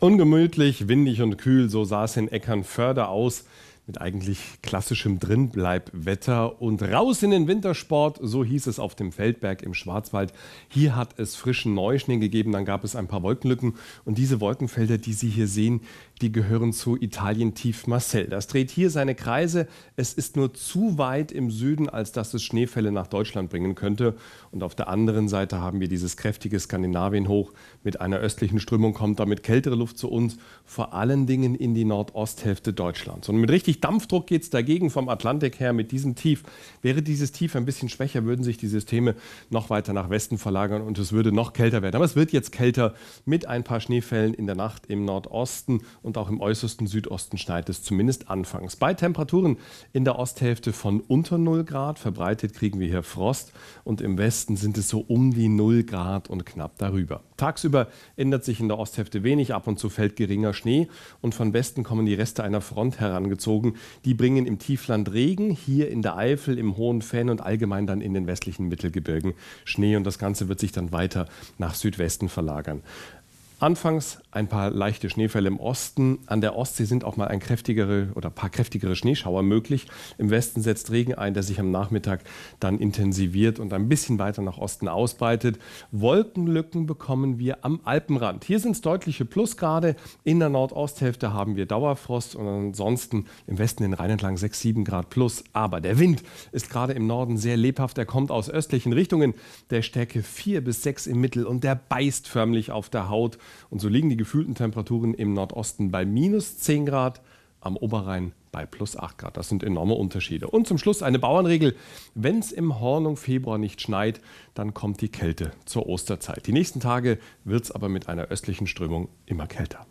Ungemütlich, windig und kühl, so sah es in Eckernförde aus mit eigentlich klassischem Drinbleibwetter und raus in den Wintersport, so hieß es auf dem Feldberg im Schwarzwald. Hier hat es frischen Neuschnee gegeben, dann gab es ein paar Wolkenlücken und diese Wolkenfelder, die Sie hier sehen, die gehören zu Italien tief Marcel. Das dreht hier seine Kreise. Es ist nur zu weit im Süden, als dass es Schneefälle nach Deutschland bringen könnte. Und auf der anderen Seite haben wir dieses kräftige Skandinavien hoch. Mit einer östlichen Strömung kommt damit kältere Luft zu uns, vor allen Dingen in die Nordosthälfte Deutschlands. Und mit richtig richtig Dampfdruck geht es dagegen vom Atlantik her mit diesem Tief. Wäre dieses Tief ein bisschen schwächer, würden sich die Systeme noch weiter nach Westen verlagern und es würde noch kälter werden. Aber es wird jetzt kälter mit ein paar Schneefällen in der Nacht im Nordosten und auch im äußersten Südosten schneit es zumindest anfangs. Bei Temperaturen in der Osthälfte von unter 0 Grad, verbreitet kriegen wir hier Frost und im Westen sind es so um die 0 Grad und knapp darüber. Tagsüber ändert sich in der Osthälfte wenig, ab und zu fällt geringer Schnee und von Westen kommen die Reste einer Front herangezogen. Die bringen im Tiefland Regen, hier in der Eifel, im hohen Fenn und allgemein dann in den westlichen Mittelgebirgen Schnee und das Ganze wird sich dann weiter nach Südwesten verlagern. Anfangs ein paar leichte Schneefälle im Osten. An der Ostsee sind auch mal ein kräftigere oder ein paar kräftigere Schneeschauer möglich. Im Westen setzt Regen ein, der sich am Nachmittag dann intensiviert und ein bisschen weiter nach Osten ausbreitet. Wolkenlücken bekommen wir am Alpenrand. Hier sind es deutliche Plusgrade. In der Nordosthälfte haben wir Dauerfrost und ansonsten im Westen den Rhein entlang 6, 7 Grad plus. Aber der Wind ist gerade im Norden sehr lebhaft. Er kommt aus östlichen Richtungen der Stärke 4 bis 6 im Mittel und der beißt förmlich auf der Haut. Und so liegen die gefühlten Temperaturen im Nordosten bei minus 10 Grad, am Oberrhein bei plus 8 Grad. Das sind enorme Unterschiede. Und zum Schluss eine Bauernregel. Wenn es im Hornung Februar nicht schneit, dann kommt die Kälte zur Osterzeit. Die nächsten Tage wird es aber mit einer östlichen Strömung immer kälter.